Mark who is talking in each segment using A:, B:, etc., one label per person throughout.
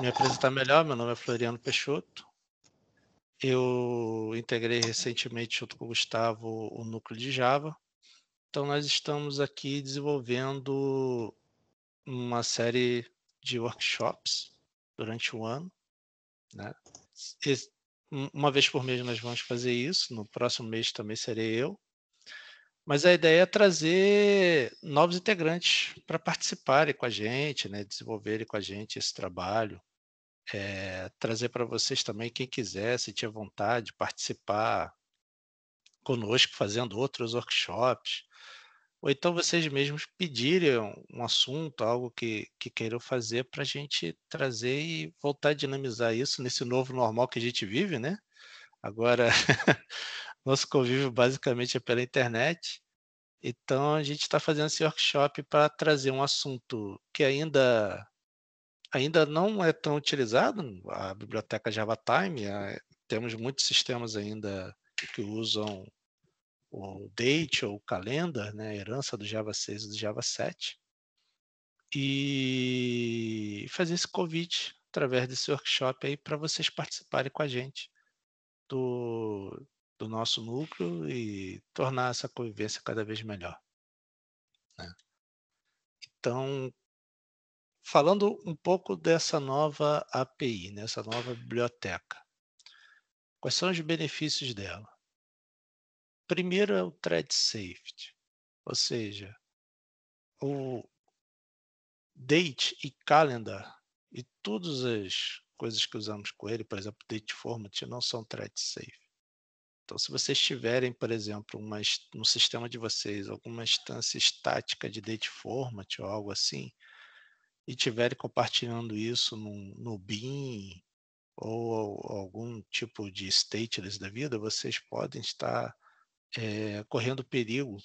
A: me apresentar melhor. Meu nome é Floriano Peixoto. Eu integrei recentemente, junto com o Gustavo, o núcleo de Java. Então, nós estamos aqui desenvolvendo uma série de workshops durante o ano. Né? Uma vez por mês nós vamos fazer isso. No próximo mês também serei eu. Mas a ideia é trazer novos integrantes para participarem com a gente, né? desenvolverem com a gente esse trabalho. É, trazer para vocês também, quem quiser, se tiver vontade, participar conosco, fazendo outros workshops. Ou então vocês mesmos pedirem um assunto, algo que, que queiram fazer, para a gente trazer e voltar a dinamizar isso nesse novo normal que a gente vive, né? Agora, nosso convívio basicamente é pela internet. Então, a gente está fazendo esse workshop para trazer um assunto que ainda, ainda não é tão utilizado, a biblioteca Java A, temos muitos sistemas ainda que usam o date ou o calendar, né, a herança do Java 6 e do Java 7. E fazer esse convite através desse workshop aí para vocês participarem com a gente do, do nosso núcleo e tornar essa convivência cada vez melhor. Né? Então, falando um pouco dessa nova API, nessa né? nova biblioteca,
B: quais são os benefícios dela? Primeiro é o thread safety, ou seja, o
A: date e calendar e todas as coisas que usamos com ele, por exemplo, date format, não são thread safe. Então, se vocês tiverem, por exemplo, uma, no sistema de vocês alguma instância estática de date format ou algo assim, e tiverem compartilhando isso no BIM ou, ou algum tipo de stateless da vida, vocês podem estar é, correndo perigo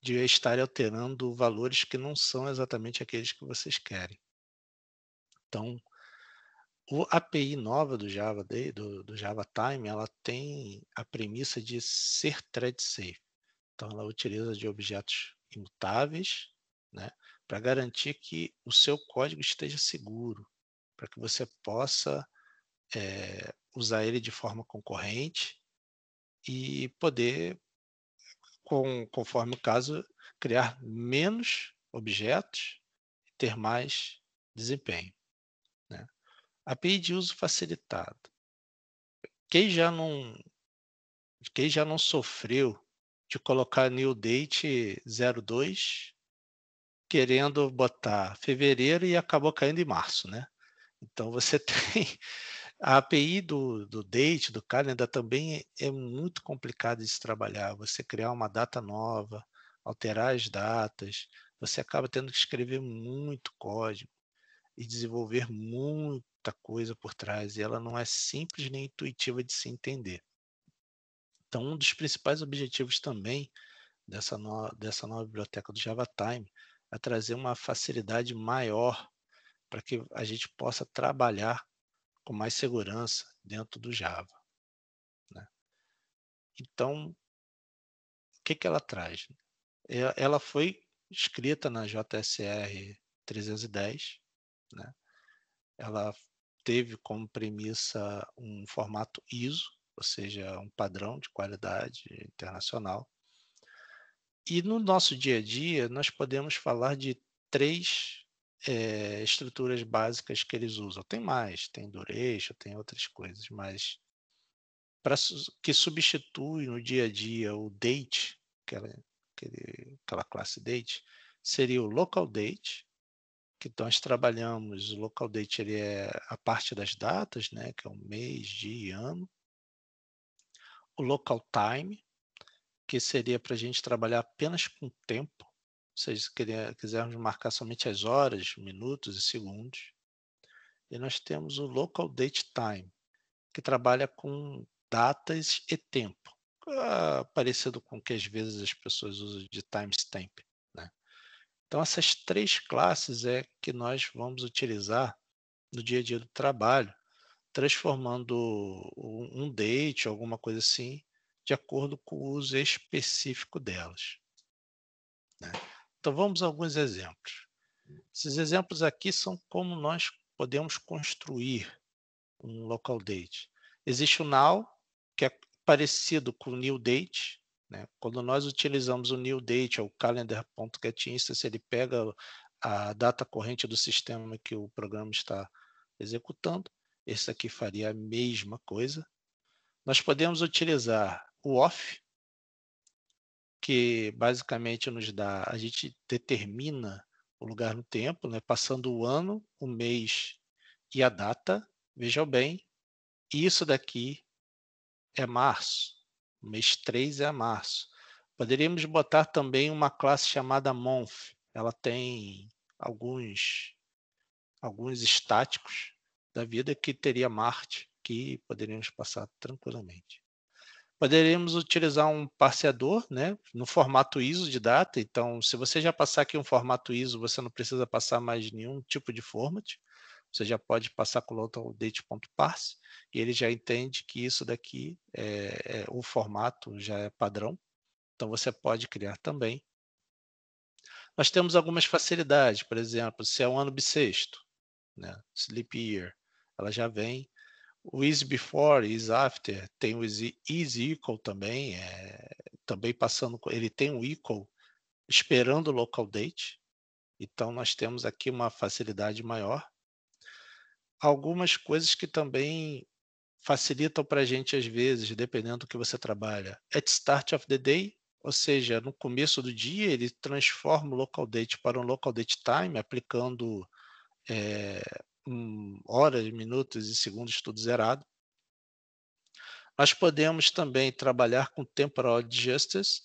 A: de estarem alterando valores que não são exatamente aqueles que vocês querem. Então, o API nova do Java, do, do Java Time, ela tem a premissa de ser thread safe. Então, ela utiliza de objetos imutáveis, né, para garantir que o seu código esteja seguro, para que você possa é, usar ele de forma concorrente e poder, com, conforme o caso, criar menos objetos e ter mais desempenho. API de uso facilitado. Quem já não, quem já não sofreu de colocar new date 02 querendo botar fevereiro e acabou caindo em março, né? Então você tem a API do, do date, do calendar também é, é muito complicado de se trabalhar. Você criar uma data nova, alterar as datas, você acaba tendo que escrever muito código e desenvolver muito muita coisa por trás e ela não é simples nem intuitiva de se entender. Então, um dos principais objetivos também dessa, no, dessa nova biblioteca do Java Time é trazer uma facilidade maior para que a gente possa trabalhar com mais segurança dentro do Java. Né? Então, o que, que ela traz? Ela foi escrita na JSR 310, né? ela teve como premissa um formato ISO, ou seja, um padrão de qualidade internacional. E no nosso dia a dia, nós podemos falar de três é, estruturas básicas que eles usam. Tem mais, tem durecho, tem outras coisas, mas pra, que substitui no dia a dia o date, aquela, aquele, aquela classe date, seria o local date, que nós trabalhamos, o local date ele é a parte das datas, né, que é o mês, dia e ano. O local time, que seria para a gente trabalhar apenas com tempo, ou seja, se quisermos marcar somente as horas, minutos e segundos. E nós temos o local date time, que trabalha com datas e tempo, ah, parecido com o que às vezes as pessoas usam de timestamp. Então, essas três classes é que nós vamos utilizar no dia a dia do trabalho, transformando um date, alguma coisa assim, de acordo com o uso específico delas. Né? Então, vamos a alguns exemplos. Esses exemplos aqui são como nós podemos construir um local date. Existe o now, que é parecido com o new date, né? Quando nós utilizamos o new date ou calendar.getinstance, ele pega a data corrente do sistema que o programa está executando. Esse aqui faria a mesma coisa. Nós podemos utilizar o off, que basicamente nos dá, a gente determina o lugar no tempo, né? passando o ano, o mês e a data. Vejam bem, isso daqui é março mês 3 é março. Poderíamos botar também uma classe chamada Month. Ela tem alguns alguns estáticos da vida que teria Marte, que poderíamos passar tranquilamente. Poderíamos utilizar um parseador, né, no formato ISO de data. Então, se você já passar aqui um formato ISO, você não precisa passar mais nenhum tipo de format. Você já pode passar com o date.parse e ele já entende que isso daqui é, é o formato já é padrão. Então você pode criar também. Nós temos algumas facilidades, por exemplo, se é um ano bissexto, né? Sleep year, ela já vem. O is before, is after, tem o is, is equal também, é, também passando, ele tem um equal esperando o local date. Então nós temos aqui uma facilidade maior algumas coisas que também facilitam para a gente às vezes, dependendo do que você trabalha. At é start of the day, ou seja, no começo do dia, ele transforma o local date para um local date time, aplicando é, um, horas, minutos e segundos, tudo zerado. Nós podemos também trabalhar com temporal justice,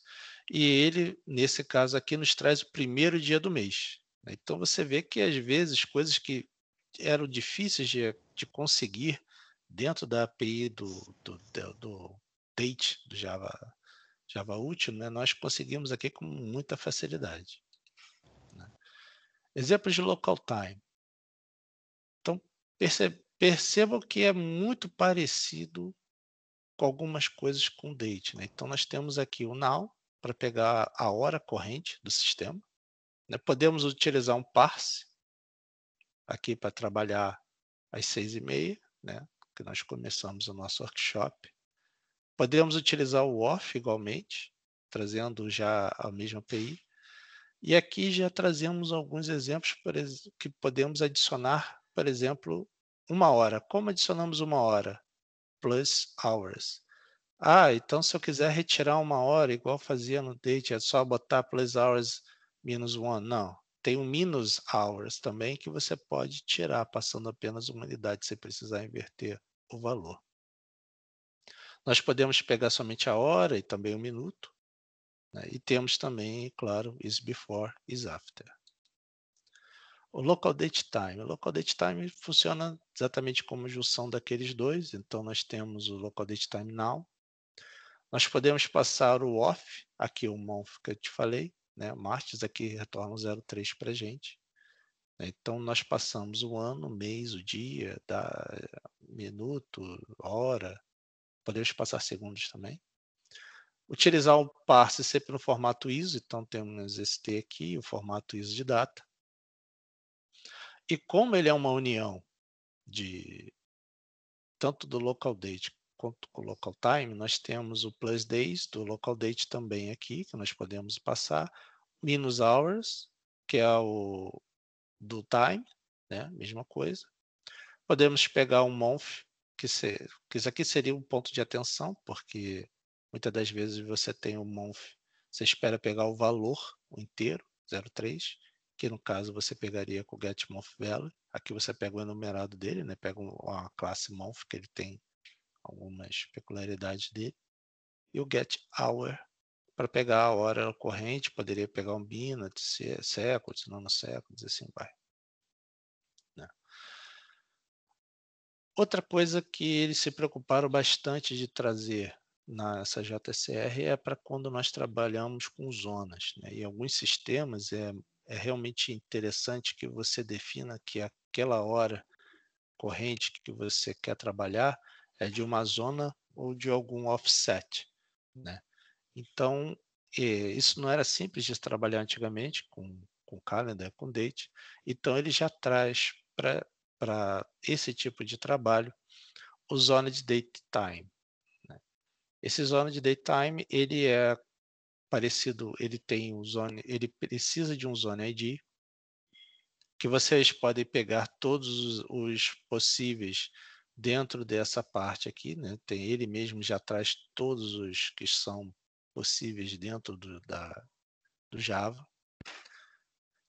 A: e ele, nesse caso aqui, nos traz o primeiro dia do mês. Né? Então você vê que às vezes coisas que eram difíceis de, de conseguir dentro da API do, do, do, do Date, do Java, Java útil, né, nós conseguimos aqui com muita facilidade. Né? Exemplos de local time. Então, perce, percebam que é muito parecido com algumas coisas com date. Né? Então, nós temos aqui o now para pegar a hora corrente do sistema. Né? Podemos utilizar um parse aqui para trabalhar às seis e meia, né, que nós começamos o nosso workshop. Podemos utilizar o off igualmente, trazendo já a mesma API. E aqui já trazemos alguns exemplos que podemos adicionar, por exemplo, uma hora. Como adicionamos uma hora? Plus hours. Ah, então se eu quiser retirar uma hora, igual fazia no date, é só botar plus hours minus one. Não. Tem o minus hours também, que você pode tirar, passando apenas uma unidade, se precisar inverter o valor. Nós podemos pegar somente a hora e também o minuto. Né? E temos também, claro, is before, is after. O local date time. O local date time funciona exatamente como junção daqueles dois. Então, nós temos o local date time now. Nós podemos passar o off, aqui o month que eu te falei. Né? Martes aqui retorna 03 para a gente. Né? Então, nós passamos o ano, o mês, o dia, da, minuto, hora, podemos passar segundos também. Utilizar o parse sempre no formato ISO, então temos esse T aqui, o formato ISO de data. E como ele é uma união de tanto do local date com o local time, nós temos o plus days do local date também aqui, que nós podemos passar, minus hours, que é o do time, né? mesma coisa. Podemos pegar um month, que, se, que isso aqui seria um ponto de atenção, porque muitas das vezes você tem um month, você espera pegar o valor o inteiro, 0,3, que no caso você pegaria com o get month value. Aqui você pega o enumerado dele, né? pega uma classe month que ele tem algumas peculiaridades dele. E o get hour para pegar a hora corrente, poderia pegar um Binance, séculos, nanoséculos, assim vai. Né? Outra coisa que eles se preocuparam bastante de trazer nessa JCR é para quando nós trabalhamos com zonas. Né? E alguns sistemas é, é realmente interessante que você defina que aquela hora corrente que você quer trabalhar é de uma zona ou de algum offset, né? Então, isso não era simples de trabalhar antigamente com, com calendar, com date, então ele já traz para esse tipo de trabalho o zona de date time. Né? Esse zona de date time, ele é parecido, ele tem um zone, ele precisa de um zone ID, que vocês podem pegar todos os possíveis dentro dessa parte aqui, né? Tem ele mesmo já traz todos os que são possíveis dentro do, da, do Java.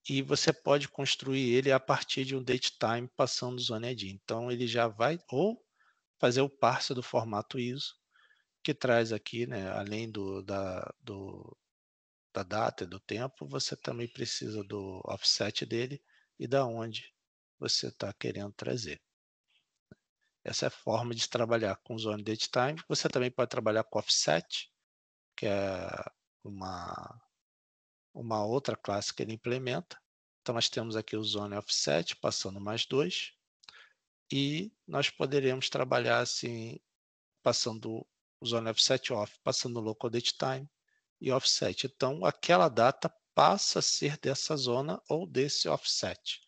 A: E você pode construir ele a partir de um datetime passando o ID. Então ele já vai ou fazer o parse do formato ISO, que traz aqui, né, além do, da, do, da data e do tempo, você também precisa do offset dele e da onde você está querendo trazer. Essa é a forma de trabalhar com Zone Date Time. Você também pode trabalhar com Offset, que é uma, uma outra classe que ele implementa. Então, nós temos aqui o Zone Offset, passando mais dois. E nós poderemos trabalhar assim, passando o Zone Offset Off, passando o Local Date Time e Offset. Então, aquela data passa a ser dessa zona ou desse offset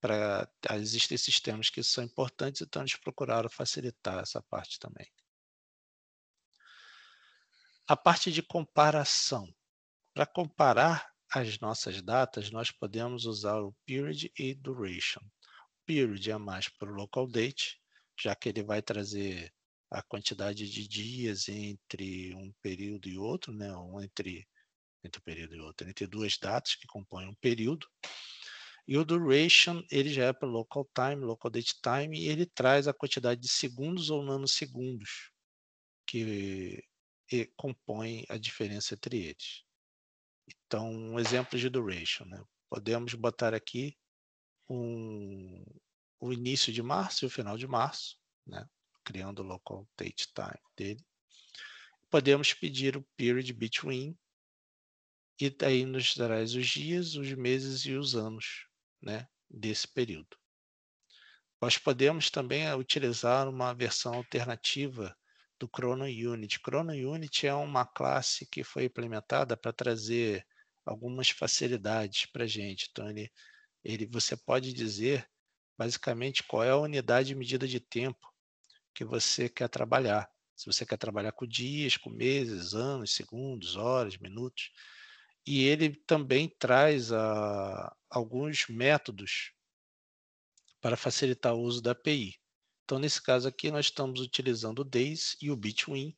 A: para ah, existem sistemas que são importantes, então eles procuraram facilitar essa parte também. A parte de comparação. Para comparar as nossas datas, nós podemos usar o period e duration. O period é mais para o local date, já que ele vai trazer a quantidade de dias entre um período e outro, né? ou entre, entre um período e outro, entre duas datas que compõem um período. E o duration, ele já é para local time, local date time, e ele traz a quantidade de segundos ou nanosegundos que compõe a diferença entre eles. Então, um exemplo de duration, né? Podemos botar aqui um, o início de março e o final de março, né? criando o local date time dele. Podemos pedir o period between, e aí nos traz os dias, os meses e os anos né, desse período. Nós podemos também eh, utilizar uma versão alternativa do Chrono Unit. Chrono Unit é uma classe que foi implementada para trazer algumas facilidades para a gente. Então, ele, ele, você pode dizer basicamente qual é a unidade de medida de tempo que você quer trabalhar. Se você quer trabalhar com dias, com meses, anos, segundos, horas, minutos e ele também traz a, ah, alguns métodos para facilitar o uso da API. Então, nesse caso aqui, nós estamos utilizando o Days e o Bitwin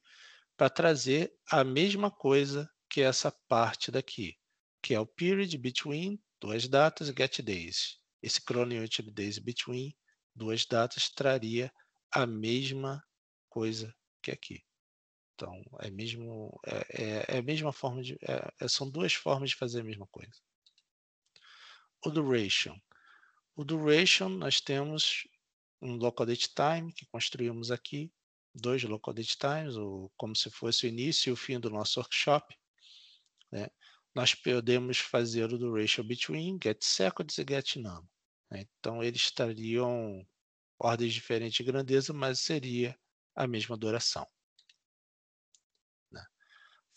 A: para trazer a mesma coisa que essa parte daqui, que é o period between duas datas get days. Esse chrono util days between duas datas traria a mesma coisa que aqui. Então, é mesmo é, é, é a mesma forma de é, é, são duas formas de fazer a mesma coisa. O duration. O duration nós temos um local date time que construímos aqui, dois local date times, ou como se fosse o início e o fim do nosso workshop, né? Nós podemos fazer o duration between get seconds e get none. Né? Então eles estariam ordens diferentes de grandeza, mas seria a mesma duração.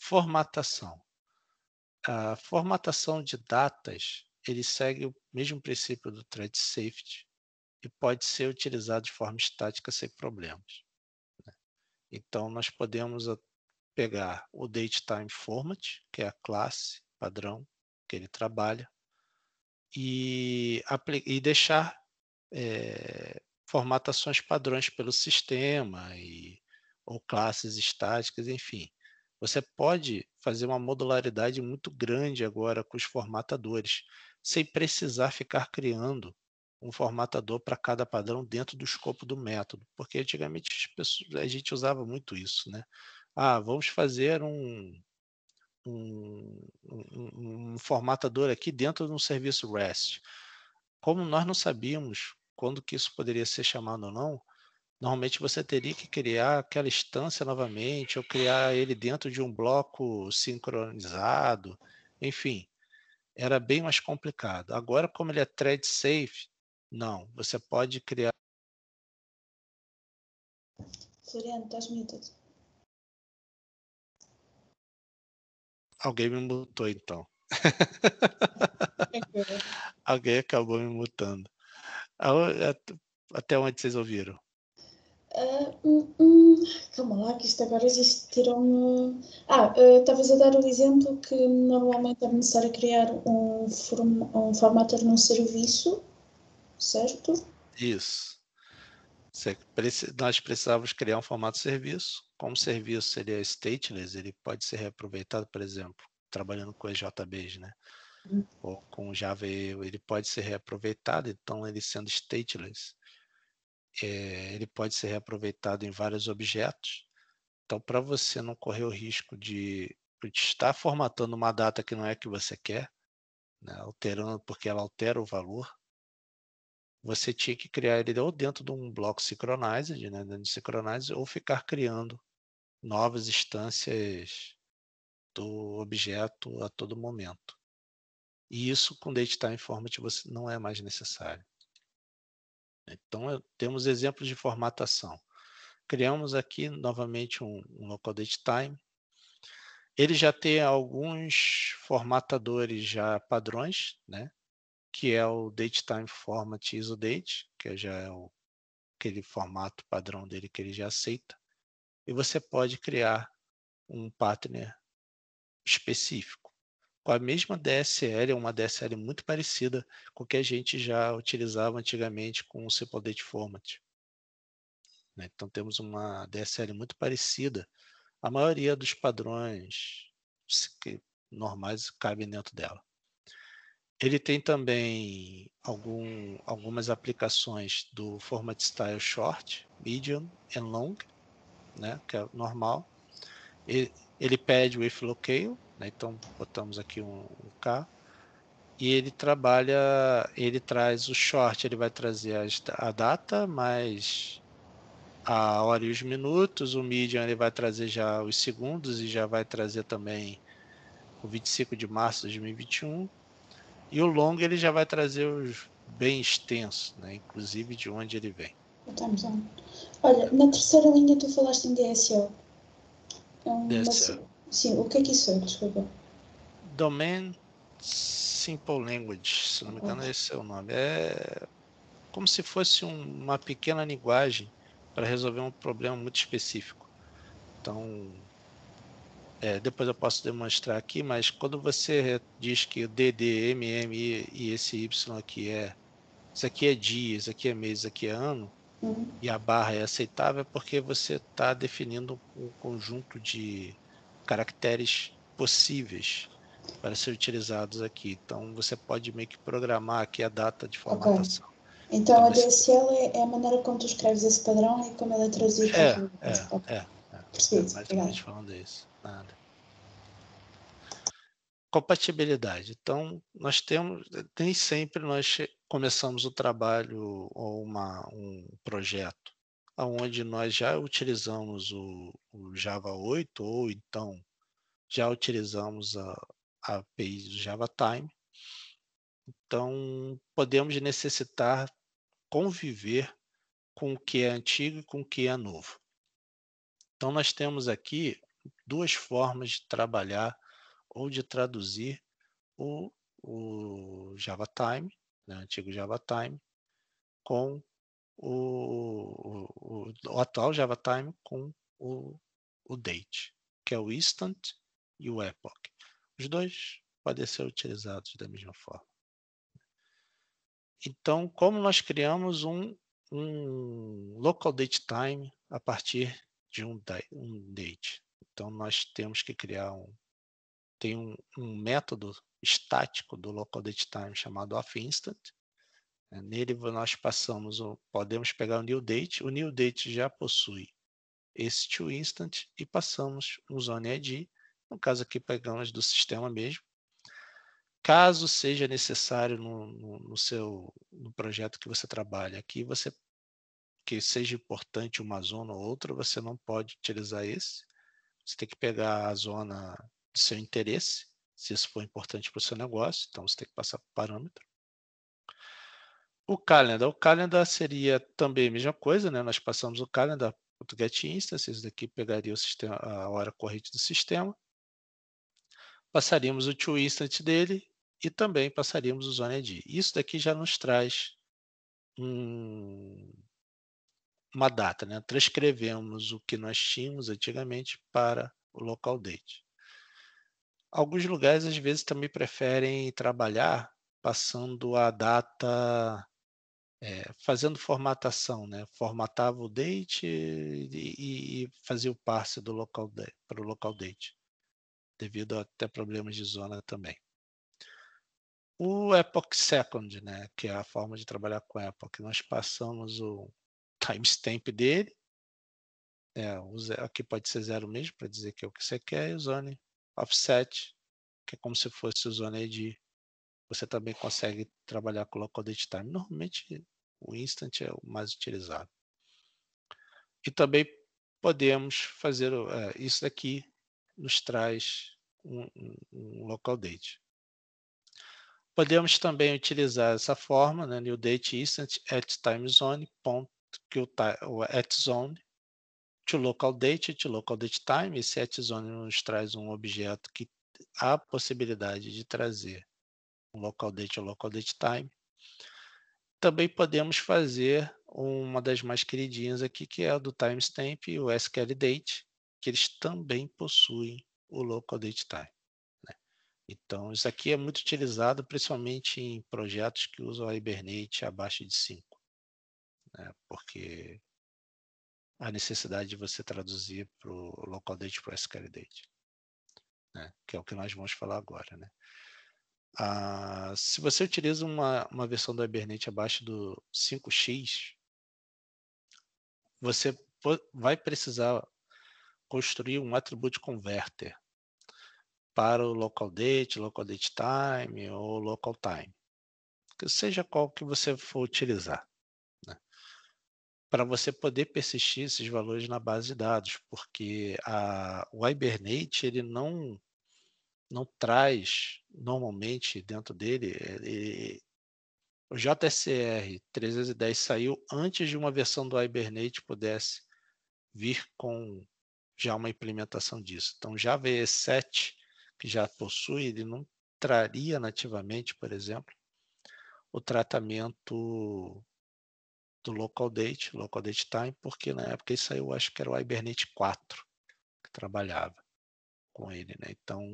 A: Formatação. A formatação de datas, ele segue o mesmo princípio do thread safety e pode ser utilizado de forma estática sem problemas. Né? Então, nós podemos pegar o DateTime Format, que é a classe padrão que ele trabalha, e, e deixar é, formatações padrões pelo sistema e, ou classes estáticas, enfim. Você pode fazer uma modularidade muito grande agora com os formatadores, sem precisar ficar criando um formatador para cada padrão dentro do escopo do método, porque antigamente a gente usava muito isso, né? Ah, vamos fazer um, um, um, um formatador aqui dentro de um serviço REST. Como nós não sabíamos quando que isso poderia ser chamado ou não, Normalmente você teria que criar aquela instância novamente, ou criar ele dentro de um bloco sincronizado, enfim, era bem mais complicado. Agora, como ele é thread safe,
B: não, você pode criar. Alguém me mutou
A: então. Alguém acabou me mutando. Até onde vocês ouviram? Uh, calma lá, que isto agora existiram. Ah, uh, estavas a dar o exemplo que normalmente é necessário criar um, form um formatter num serviço, certo? Isso. É nós precisávamos criar um formato de serviço. Como serviço seria stateless, ele pode ser reaproveitado, por exemplo, trabalhando com EJBs, né? Uhum. Ou com Java, ele pode ser reaproveitado, então ele sendo stateless é, ele pode ser reaproveitado em vários objetos. Então, para você não correr o risco de, de estar formatando uma data que não é a que você quer, né, alterando porque ela altera o valor, você tinha que criar ele ou dentro de um bloco synchronized, né, de synchronized, ou ficar criando novas instâncias do objeto a todo momento. E isso com date time format você não é mais necessário. Então, temos exemplos de formatação. Criamos aqui novamente um, um local date time. Ele já tem alguns formatadores já padrões, né? que é o date time format ISO date, que já é o, aquele formato padrão dele que ele já aceita. E você pode criar um partner específico com a mesma DSL, é uma DSL muito parecida com o que a gente já utilizava antigamente com o Simple Date Format. Né. Então temos uma DSL muito parecida. A maioria dos padrões normais cabem dentro dela. Ele tem também algum, algumas aplicações do format style short, medium e long, né, que é normal. Ele pede o if locale, né? então botamos aqui um, um K e ele trabalha, ele traz o short, ele vai trazer a, a, data, mais a hora e os minutos, o medium ele vai trazer já os segundos e já vai trazer também o 25 de março de 2021. E o long ele já vai trazer os bem extensos, né? inclusive de onde ele vem.
B: Olha, na terceira linha tu falaste em DSO. Então, sim, o que é que isso é, desculpa?
A: Domain Simple Language, se não me engano, ah. esse é o nome. É como se fosse um, uma pequena linguagem para resolver um problema muito específico. Então, é, depois eu posso demonstrar aqui, mas quando você diz que o DD, MM e, e esse Y aqui é. Isso aqui é dia, isso aqui é mês, isso aqui é ano, e a barra é aceitável porque você está definindo um conjunto de caracteres possíveis para ser utilizados aqui. Então você pode meio que programar aqui a data de formatação. Okay. Então, então a DSL é, é a maneira como tu escreves esse padrão e como ele é traduzido. É, então, é, é, é. Percebido, é mais falando isso. Nada compatibilidade. Então, nós temos, eh, nem sempre nós começamos o trabalho ou uma, um projeto onde nós já utilizamos o, o, Java 8 ou então já utilizamos a, a API do Time. Então, podemos necessitar conviver com o que é antigo e com o que é novo. Então, nós temos aqui duas formas de trabalhar ou de traduzir o, o Time, né, antigo Java Time, com o, o, o, atual Time com o, o date, que é o instant e o epoch. Os dois podem ser utilizados da mesma forma. Então, como nós criamos um, um local date time a partir de um, um date? Então, nós temos que criar um tem um, um método estático do local date time chamado off instant. É, nele nós passamos, o, podemos pegar o new date. O new date já possui esse to instant e passamos um zone ID. No caso aqui pegamos do sistema mesmo. Caso seja necessário no, no, no seu no projeto que você trabalha aqui, você que seja importante uma zona ou outra, você não pode utilizar esse. Você tem que pegar a zona de seu interesse, se isso for importante para o seu negócio, então você tem que passar para o parâmetro. O calendar, o calendar seria também a mesma coisa, né? Nós passamos o calendar para o get instance, isso daqui pegaria sistema, a hora corrente do sistema. Passaríamos o to dele e também passaríamos o zone ID. Isso daqui já nos traz um, uma data, né? Transcrevemos o que nós tínhamos antigamente para o local date. Alguns lugares, às vezes, também preferem trabalhar passando a data, é, fazendo formatação, né? Formatava o date e, e, fazia o parse do local para o local date, devido a até problemas de zona também. O epoch second, né? Que é a forma de trabalhar com epoch. Nós passamos o timestamp dele. É, aqui pode ser zero mesmo para dizer que é o que você quer e o zone offset, que é como se fosse o zone ID. Você também consegue trabalhar com local date time. Normalmente o instant é o mais utilizado. E também podemos fazer é, isso aqui nos traz um, um, um, local date. Podemos também utilizar essa forma, né, new date instant at time zone, ponto, que o, o at zone, to local date, to local date time, esse etzone nos traz um objeto que há possibilidade de trazer um local date ou local date time. Também podemos fazer uma das mais queridinhas aqui, que é a do timestamp e o SQL date, que eles também possuem o local date time. Né? Então, isso aqui é muito utilizado, principalmente em projetos que usam a Hibernate abaixo de 5, né? porque a necessidade de você traduzir para o local date para o SQL date, né? que é o que nós vamos falar agora. Né? Ah, se você utiliza uma, uma versão do Hibernate abaixo do 5x, você vai precisar construir um atributo converter para o local date, local date time ou local time, que seja qual que você for utilizar para você poder persistir esses valores na base de dados, porque a, o Hibernate ele não não traz normalmente dentro dele ele, eh, o JSR 310 saiu antes de uma versão do Hibernate pudesse vir com já uma implementação disso. Então, já VE 7 que já possui, ele não traria nativamente, por exemplo, o tratamento do local date, local date time, porque na época ele saiu, acho que era o Hibernate 4 que trabalhava com ele, né? Então,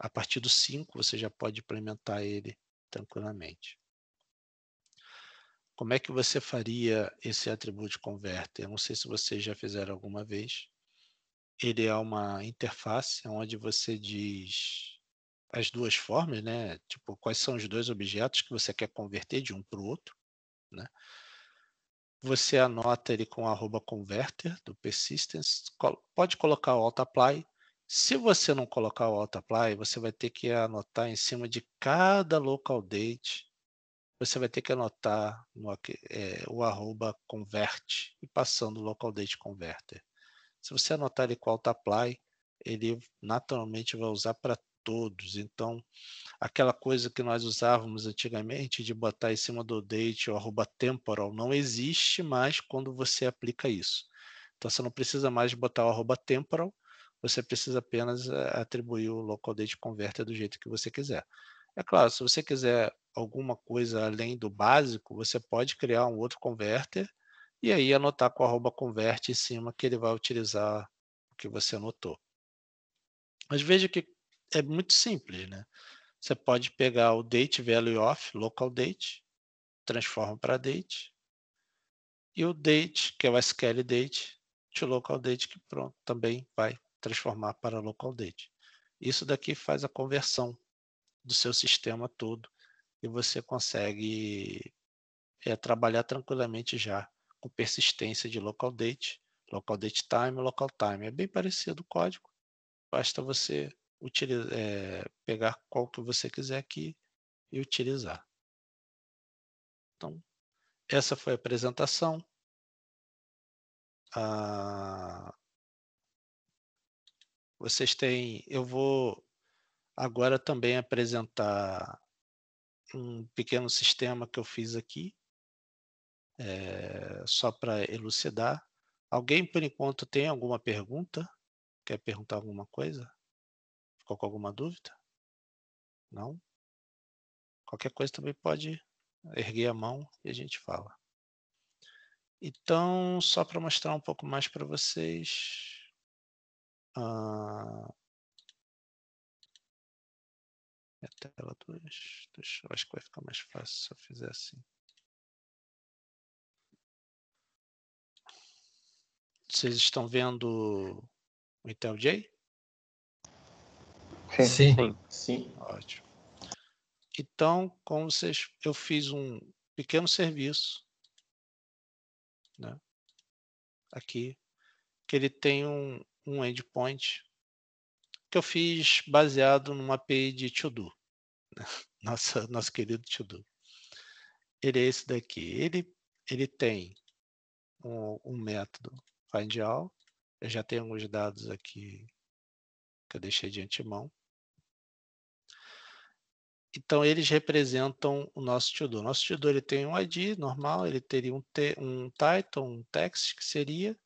A: a partir do 5 você já pode implementar ele tranquilamente. Como é que você faria esse atributo converter? Eu não sei se vocês já fizeram alguma vez. Ele é uma interface onde você diz as duas formas, né? Tipo, quais são os dois objetos que você quer converter de um para o outro, né? Você anota ele com arroba converter do Persistence. Pode colocar o AutoApply. Se você não colocar o AutoApply, você vai ter que anotar em cima de cada local date. Você vai ter que anotar no, é, o arroba convert e passando o local date converter. Se você anotar ele com o AutoApply, ele naturalmente vai usar para todos. Então, aquela coisa que nós usávamos antigamente de botar em cima do date ou arroba temporal não existe mais quando você aplica isso. Então, você não precisa mais botar o arroba temporal, você precisa apenas eh, atribuir o local date converter do jeito que você quiser. É claro, se você quiser alguma coisa além do básico, você pode criar um outro converter e aí anotar com o arroba convert em cima que ele vai utilizar o que você anotou. Mas veja que é muito simples, né? Você pode pegar o date value off, local date, transforma para date, e o date, que é o SQL date, to local date, que pronto, também vai transformar para local date. Isso daqui faz a conversão do seu sistema todo e você consegue é, trabalhar tranquilamente já com persistência de local date, local date time, local time. É bem parecido o código, basta você utilizar, é, eh, pegar qual que
B: você quiser aqui e utilizar. Então, essa foi a apresentação. Ah, vocês têm. Eu vou agora também
A: apresentar um pequeno sistema que eu fiz aqui, é, só para elucidar. Alguém, por enquanto, tem alguma pergunta?
B: Quer perguntar alguma coisa? Ficou com alguma dúvida? Não? Qualquer coisa também pode erguer a mão e a gente fala. Então, só para mostrar um pouco mais para vocês. Ah, a tela 2. Acho que vai ficar mais fácil se eu fizer assim. Vocês estão vendo o IntelliJ? Sim. Sim. Sim. Sim. Ótimo.
A: Então, como vocês, eu fiz um pequeno serviço, né? Aqui, que ele tem um, um endpoint que eu fiz baseado numa API de Todo, né? nossa, nosso querido Todo. Ele é esse daqui. Ele, ele tem um, um método find all. Eu já tenho alguns dados aqui que eu deixei de antemão. Então, eles representam o nosso to-do. Nosso to-do ele tem um ID normal, ele teria um, te, um title, um text, que seria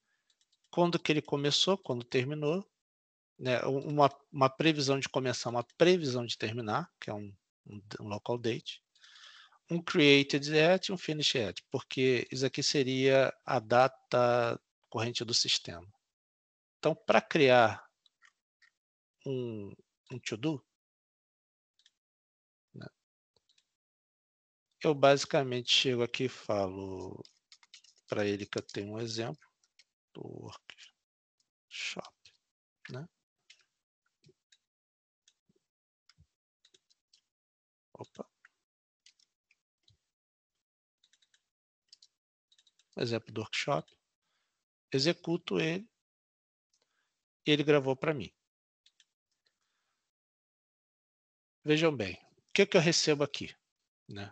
A: quando que ele começou, quando terminou, né? uma, uma previsão de começar, uma previsão de terminar, que é um, um, um local date, um created at e um finished at, porque isso aqui seria a data corrente do sistema. Então,
B: para criar um, um to-do, eu basicamente chego aqui e falo para ele que eu tenho um exemplo do workshop, né? Opa. Exemplo do workshop. Executo ele e ele gravou para mim. Vejam
A: bem, o que, é que eu recebo aqui? Né?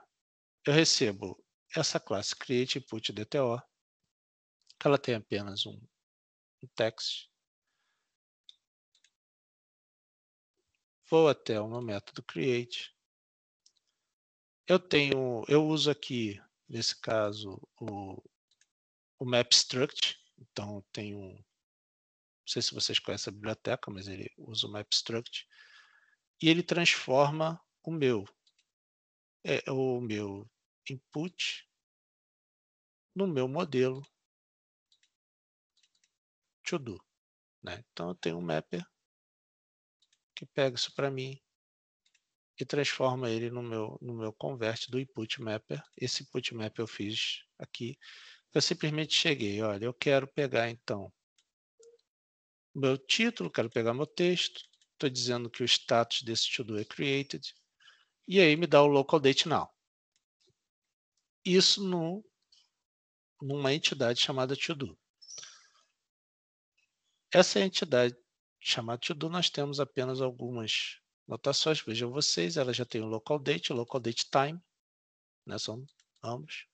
A: eu recebo essa classe create
B: input DTO, que ela tem apenas um, um text. Vou até o meu método create. Eu tenho, eu uso aqui, nesse caso,
A: o, o MapStruct. Então, tem um, não sei se vocês conhecem a biblioteca, mas ele usa o MapStruct. E ele transforma
B: o meu, é, o meu input no meu modelo to do. Né? Então eu tenho um mapper que pega isso para mim
A: e transforma ele no meu, no meu convert do input mapper. Esse input mapper eu fiz aqui. Eu simplesmente cheguei, olha, eu quero pegar então meu título, quero pegar meu texto, estou dizendo que o status desse to do é created, e aí me dá o local date now. Isso no, numa entidade chamada Tidu. Essa entidade chamada Tidu, nós temos apenas algumas notações. Vejam vocês, ela já tem o local date, o local date time, né? são ambos.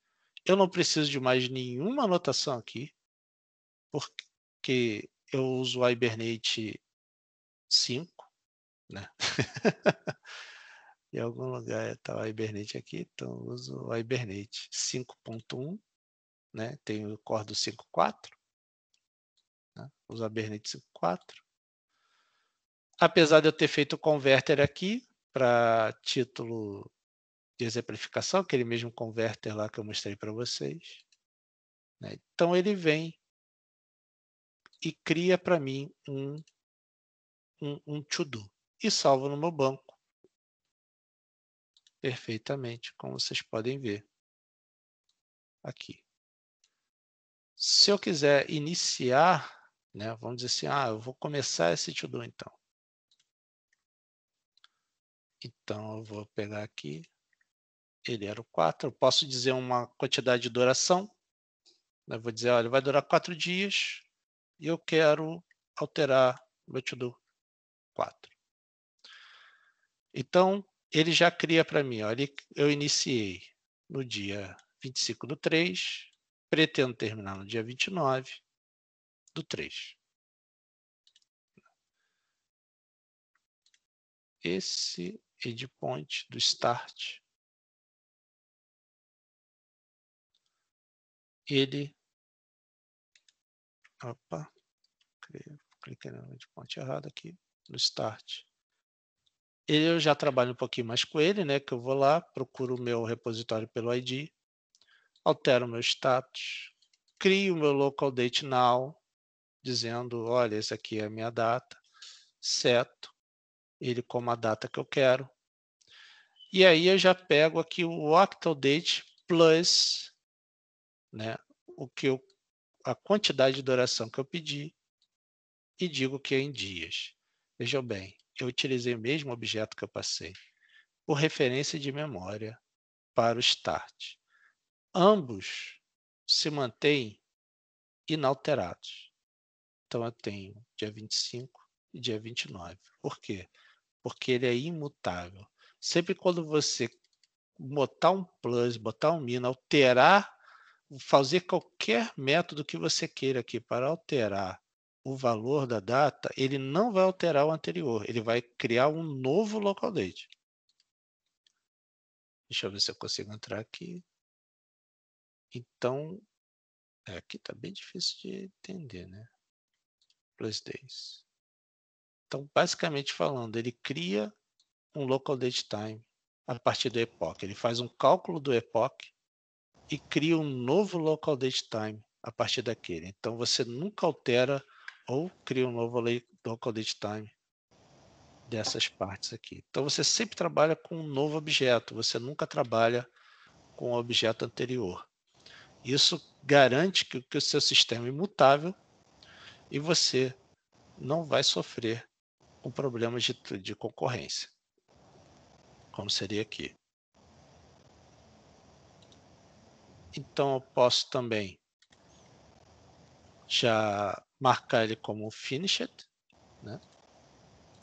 A: Eu não preciso de mais nenhuma anotação aqui, porque eu uso o Hibernate 5, né? em algum lugar está o Hibernate aqui, então eu uso o Hibernate 5.1, né? tem o core do 5.4, né? uso o Hibernate 5.4. Apesar de eu ter feito o converter aqui para título de exemplificação, aquele mesmo converter lá que eu mostrei para vocês.
B: Né? Então ele vem e cria para mim um, um, um to-do e salvo no meu banco perfeitamente, como vocês podem ver aqui. Se eu quiser iniciar, né, vamos dizer assim, ah,
A: eu vou começar esse to-do então. Então, eu vou pegar aqui, ele era o 4, eu posso dizer uma quantidade de duração, eu né, vou dizer, olha, vai durar 4 dias e eu quero alterar meu to-do 4. Então, ele já cria para mim, olha, eu iniciei no dia 25 do 3,
B: pretendo terminar no dia 29 do 3. Esse endpoint do start, ele, opa, cliquei no endpoint errado aqui, no start, eu já trabalho um pouquinho
A: mais com ele, né? Que eu vou lá, procuro o meu repositório pelo ID, altero o meu status, crio o meu local date now, dizendo, olha, essa aqui é a minha data, seto ele como a data que eu quero. E aí eu já pego aqui o octal date plus, né? O que eu, a quantidade de duração que eu pedi e digo que é em dias. Vejam bem, eu utilizei o mesmo objeto que eu passei, por referência de memória, para o start. Ambos se mantêm inalterados. Então, eu tenho dia 25 e dia 29. Por quê? Porque ele é imutável. Sempre quando você botar um plus, botar um min, alterar, fazer qualquer método que você queira aqui para alterar o valor da data, ele não vai alterar o anterior, ele vai criar um novo local date.
B: Deixa eu ver se eu consigo entrar aqui. Então, é, aqui está bem difícil de entender, né? Plus
A: days. Então, basicamente falando, ele cria um local date time a partir do epoch. Ele faz um cálculo do epoch e cria um novo local date time a partir daquele. Então, você nunca altera ou cria um novo local date time dessas partes aqui. Então você sempre trabalha com um novo objeto, você nunca trabalha com o um objeto anterior. Isso garante que, que o seu sistema é imutável e você não vai sofrer com problemas de, de concorrência, como seria aqui. Então eu posso também já marcar ele como finished, né?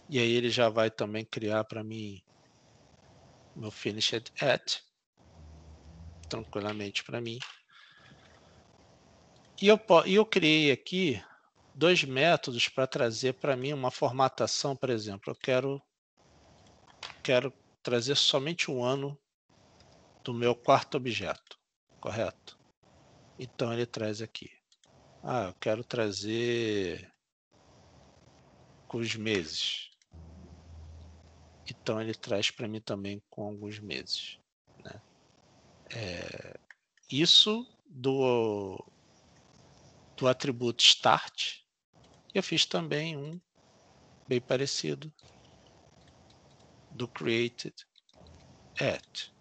A: E aí ele já vai também criar para mim meu finished at tranquilamente para mim. E eu, eu criei aqui dois métodos para trazer para mim uma formatação, por exemplo. Eu quero, quero trazer somente um ano do meu quarto objeto, correto? Então ele traz aqui. Ah, eu quero trazer com os meses. Então ele traz para mim também com alguns meses. Né? É, isso do, do atributo start, eu fiz também um bem parecido do created at.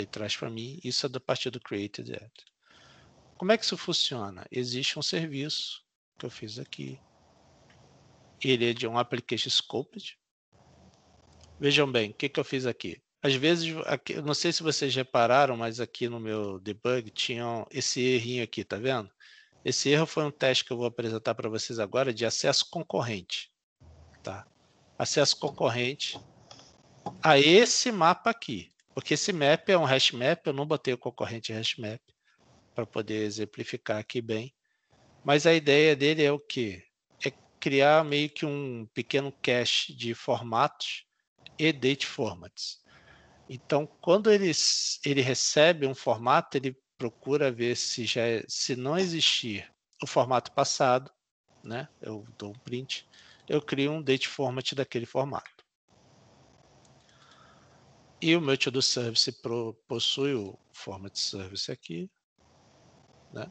A: Ele traz para mim, isso é da partir do Created Ad. Como é que isso funciona? Existe um serviço que eu fiz aqui. Ele é de um application scoped. Vejam bem, o que, que eu fiz aqui? Às vezes, aqui, não sei se vocês repararam, mas aqui no meu debug tinha esse errinho aqui, tá vendo? Esse erro foi um teste que eu vou apresentar para vocês agora de acesso concorrente. Tá? Acesso concorrente a esse mapa aqui. Porque esse map é um hash map, eu não botei o concorrente hash map para poder exemplificar aqui bem. Mas a ideia dele é o quê? É criar meio que um pequeno cache de formatos e date formats. Então, quando ele, ele recebe um formato, ele procura ver se já é, se não existir o formato passado, né? Eu dou um print, eu crio um date format daquele formato. E o meu to-do service pro, possui o format service aqui, né?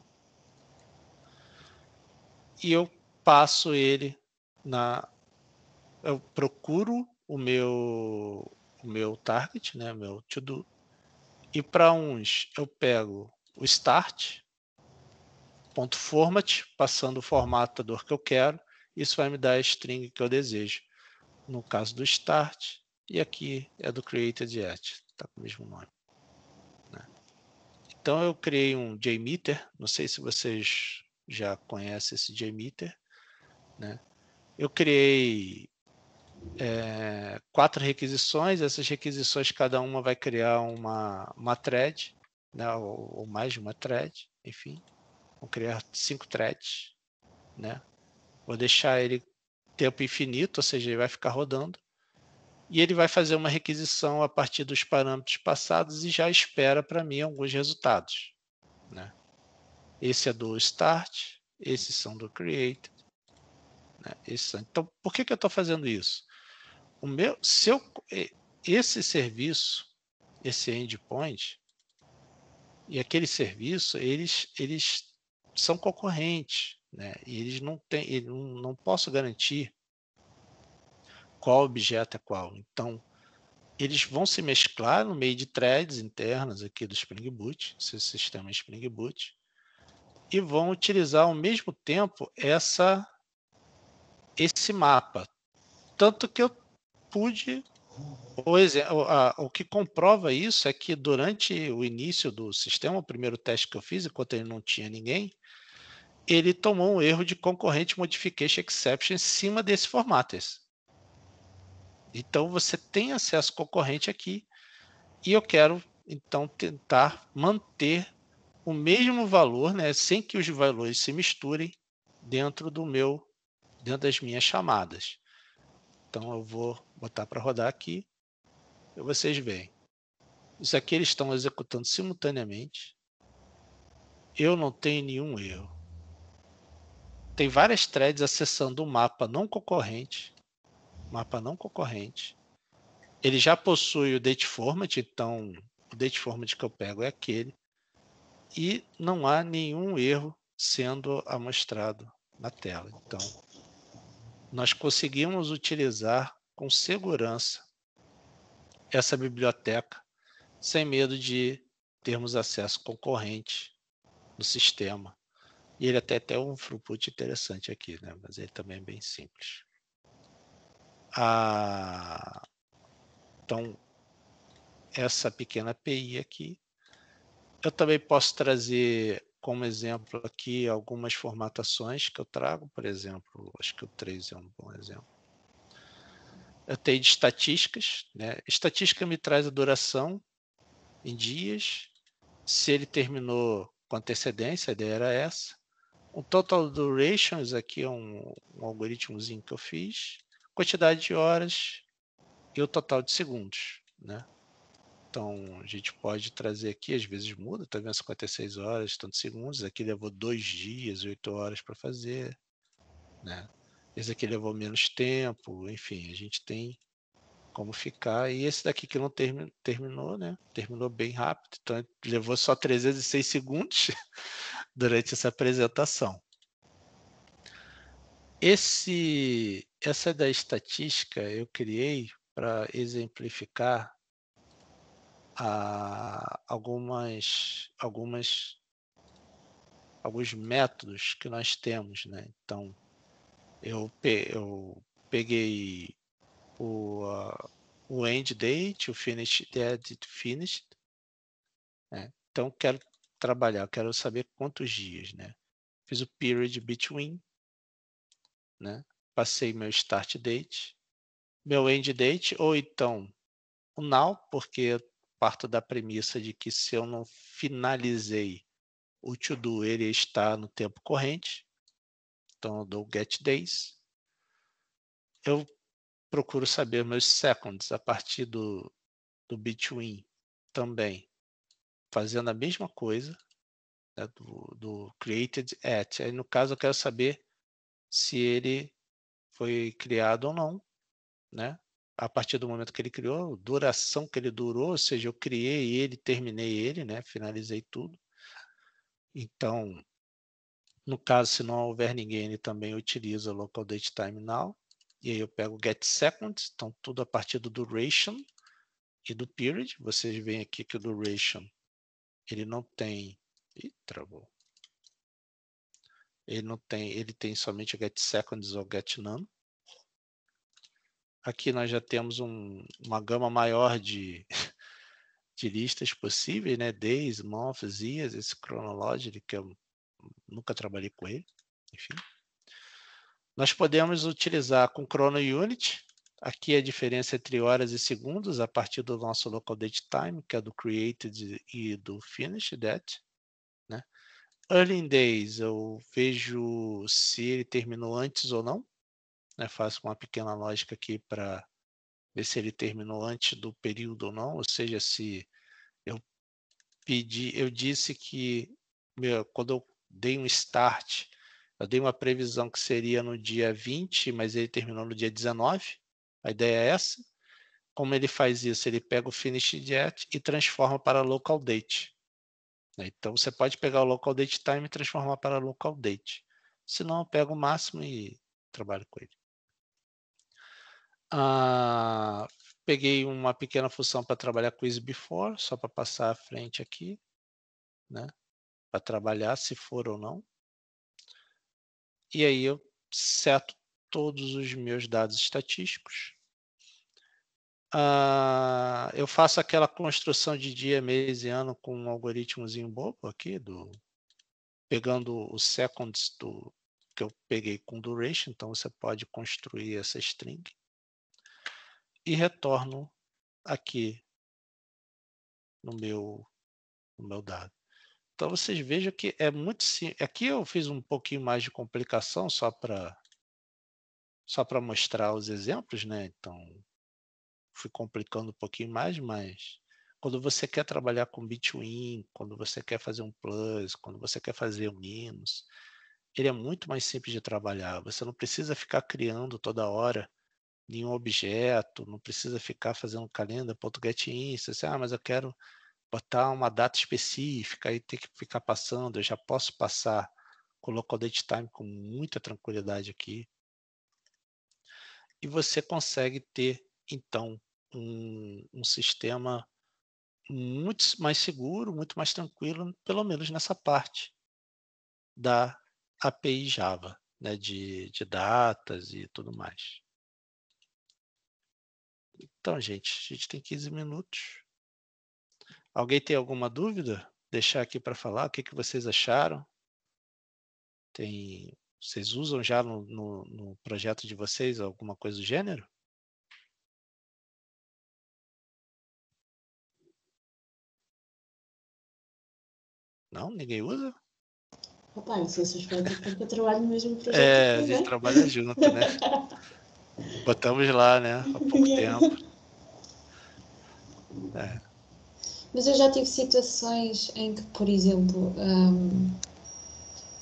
A: E eu passo ele na... Eu procuro o meu, o meu target, né? meu to-do. E para uns eu pego o start, ponto format, passando o formatador que eu quero. Isso vai me dar a string que eu desejo. No caso do start, e aqui é do Created Yet, está com o mesmo nome. Né? Então eu criei um JMeter, não sei se vocês já conhecem esse JMeter. Né? Eu criei é, quatro requisições, essas requisições cada uma vai criar uma, uma thread, né? ou, ou mais de uma thread, enfim. Vou criar cinco threads, né? Vou deixar ele tempo infinito, ou seja, ele vai ficar rodando e ele vai fazer uma requisição a partir dos parâmetros passados e já espera para mim alguns resultados. Né? Esse é do start, esses são do create. Né? são... Então, por que, que eu estou fazendo isso? O meu, se eu, esse serviço, esse endpoint e aquele serviço, eles, eles são concorrentes, né? E eles não têm, eu não posso garantir qual objeto é qual. Então, eles vão se mesclar no meio de threads internas aqui do Spring Boot, esse sistema Spring Boot, e vão utilizar ao mesmo tempo essa esse mapa. Tanto que eu pude o, que comprova isso é que durante o início do sistema, o primeiro teste que eu fiz, enquanto ele não tinha ninguém, ele tomou um erro de concorrente modification exception em cima desse formatters. Então você tem acesso concorrente aqui e eu quero então tentar manter o mesmo valor, né, sem que os valores se misturem dentro do meu dentro das minhas chamadas. Então eu vou botar para rodar aqui e vocês veem. Isso aqui eles estão executando simultaneamente. Eu não tenho nenhum erro. Tem várias threads acessando o mapa não concorrente mapa não concorrente. Ele já possui o date format, então o date format que eu pego é aquele. E não há nenhum erro sendo amostrado na tela. Então, nós conseguimos utilizar com segurança essa biblioteca sem medo de termos acesso concorrente no sistema. E ele até tem um throughput interessante aqui, né? mas ele também é bem simples. Então, essa pequena API aqui. Eu também posso trazer como exemplo aqui algumas formatações que eu trago, por exemplo, acho que o 3 é um bom exemplo. Eu tenho de estatísticas, né? Estatística me traz a duração em dias, se ele terminou com antecedência, a ideia era essa. O total durations aqui é um, um algoritmozinho que eu fiz quantidade de horas e o total de segundos, né? Então, a gente pode trazer aqui, às vezes muda, tá vendo 56 horas, tantos segundos, aqui levou dois dias, oito horas para fazer, né? Esse aqui levou menos tempo, enfim, a gente tem como ficar. E esse daqui que não termi terminou, né? Terminou bem rápido, então levou só 306 segundos durante essa apresentação. Esse essa da estatística eu criei para exemplificar a, ah, algumas, algumas, alguns métodos que nós temos, né? Então, eu, pe, eu peguei o, uh, o end date, o finish date, finished. Né? Então, quero trabalhar, quero saber quantos dias, né? Fiz o period between, né? passei meu start date, meu end date, ou então o now, porque parto da premissa de que se eu não finalizei o to do, ele está no tempo corrente. Então eu dou get days. Eu procuro saber meus seconds a partir do, do between também, fazendo a mesma coisa né, do, do created at. Aí, no caso, eu quero saber se ele foi criado ou não, né? A partir do momento que ele criou, duração que ele durou, ou seja, eu criei ele, terminei ele, né? Finalizei tudo. Então, no caso, se não houver ninguém, ele também utiliza local date time now. E aí eu pego get seconds, então tudo a partir do duration e do period. Vocês veem aqui que o duration ele não tem. Ih, travou. Ele não tem, ele tem somente get seconds ou get none. Aqui nós já temos um, uma gama maior de, de listas possíveis, né? Days, months, years, esse chronology que eu nunca trabalhei com ele. Enfim. Nós podemos utilizar com chrono unit. Aqui a diferença entre horas e segundos a partir do nosso local date time, que é do created e do finished date, né? Early Days, eu vejo se ele terminou antes ou não. Né? Faço uma pequena lógica aqui para ver se ele terminou antes do período ou não, ou seja, se eu pedi, eu disse que meu, quando eu dei um start, eu dei uma previsão que seria no dia 20, mas ele terminou no dia 19. A ideia é essa. Como ele faz isso? Ele pega o Finish Jet e transforma para Local Date. Né? Então você pode pegar o local date time e transformar para local date. Se não, eu pego o máximo e trabalho com ele. Ah, peguei uma pequena função para trabalhar com quiz before, só para passar à frente aqui, né? Para trabalhar se for ou não. E aí eu seto todos os meus dados estatísticos ah, eu faço aquela construção de dia, mês e ano com um algoritmozinho bobo aqui, do, pegando os seconds do, que eu peguei com duration, então você pode construir essa string. E retorno aqui no meu, no meu dado. Então vocês vejam que é muito simples. Aqui eu fiz um pouquinho mais de complicação só para só para mostrar os exemplos, né? Então fui complicando um pouquinho mais, mas quando você quer trabalhar com Bitwin, quando você quer fazer um plus, quando você quer fazer um minus, ele é muito mais simples de trabalhar. Você não precisa ficar criando toda hora nenhum objeto, não precisa ficar fazendo calendar.getInst, assim, ah, mas eu quero botar uma data específica e ter que ficar passando, eu já posso passar com o local date time com muita tranquilidade aqui. E você consegue ter, então, um, um sistema muito mais seguro, muito mais tranquilo, pelo menos nessa parte da API Java, né, de, de datas e tudo mais. Então, gente, a gente tem 15 minutos. Alguém tem alguma dúvida? Deixar aqui para falar o que, que vocês acharam.
B: Tem, vocês usam já no, no, no projeto de vocês alguma coisa do gênero? Não? Ninguém usa? eu sou podem porque eu trabalho no mesmo projeto. É, aqui, a gente né? trabalha junto, né?
A: Botamos lá, né?
B: Há pouco tempo. É.
A: Mas eu já tive situações em que, por exemplo, um,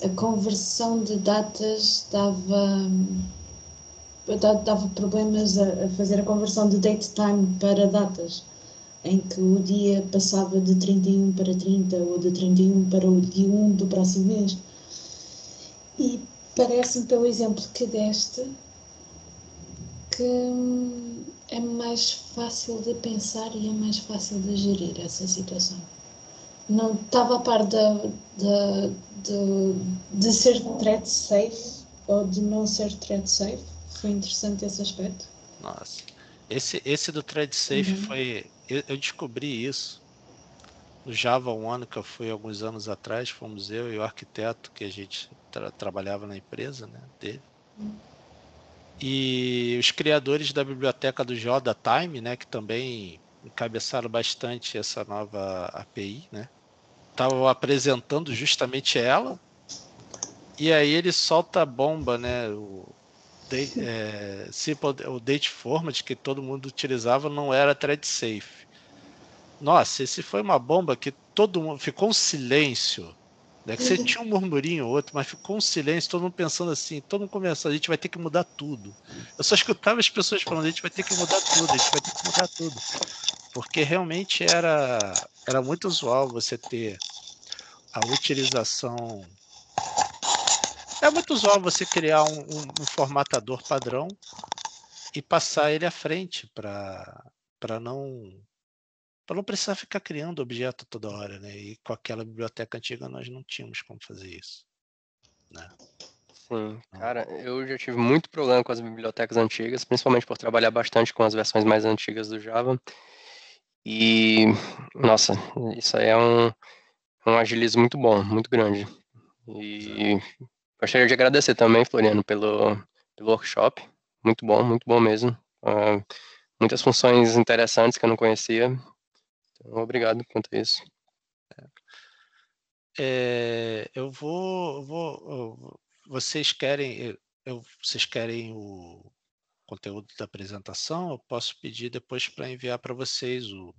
A: a conversão de datas dava, hum, dava problemas a fazer a conversão de date time para datas em que o dia passava de 31 para 30 ou de 31 para o dia 1 do próximo mês.
B: E parece-me,
A: pelo exemplo que deste,
B: que hum,
A: é mais fácil de pensar e é mais fácil de gerir essa situação. Não estava a par de, de, de, de ser thread safe ou de não ser thread safe. Foi interessante esse aspecto. Nossa. Esse, esse do thread safe uhum. foi eu, eu descobri isso no Java One, que eu fui alguns anos atrás, fomos eu e o arquiteto que a gente tra trabalhava na empresa, né, dele. E os criadores da biblioteca do Joda Time, né, que também encabeçaram bastante essa nova API, né, estavam apresentando justamente ela. E aí ele solta a bomba, né, o, de, é, simple, o date format que todo mundo utilizava não era thread safe. Nossa, esse foi uma bomba que todo mundo ficou um silêncio. Né? Que você uhum. tinha um murmurinho ou outro, mas ficou um silêncio, todo mundo pensando assim, todo mundo conversando, a gente vai ter que mudar tudo. Eu só escutava as pessoas falando, a gente vai ter que mudar tudo, a gente vai ter que mudar tudo. Porque realmente era, era muito usual você ter a utilização é muito usual você criar um, um, um formatador padrão e passar ele à frente para não para não precisar ficar criando objeto toda hora, né? E com aquela biblioteca antiga nós não tínhamos como fazer isso, né? Sim, então, cara, é eu já tive muito problema com as bibliotecas antigas, principalmente por trabalhar bastante com as versões mais antigas do Java. E, nossa, isso aí é um, um agilismo muito bom, muito grande. E Gostaria de agradecer também, Floriano, pelo, pelo workshop. Muito bom, muito bom mesmo. Uh, muitas funções interessantes que eu não conhecia. Então, obrigado quanto a isso. É, é eu vou, vou, Vocês querem. Eu, vocês querem o conteúdo da apresentação? Eu posso pedir depois para enviar para vocês o,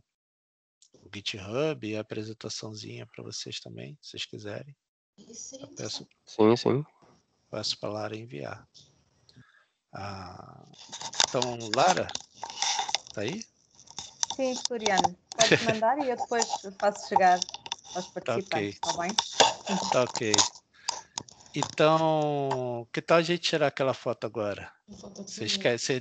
A: o GitHub e a apresentaçãozinha para vocês também, se vocês quiserem.
B: É peço, sim, sim.
A: Peço para Lara enviar. Ah, então, Lara, está aí?
B: Sim, Floriano. Pode mandar e eu depois faço
A: chegar aos tá participantes, tá, okay. tá bem? Tá ok. Então, que tal a gente tirar aquela foto agora? Vocês querem,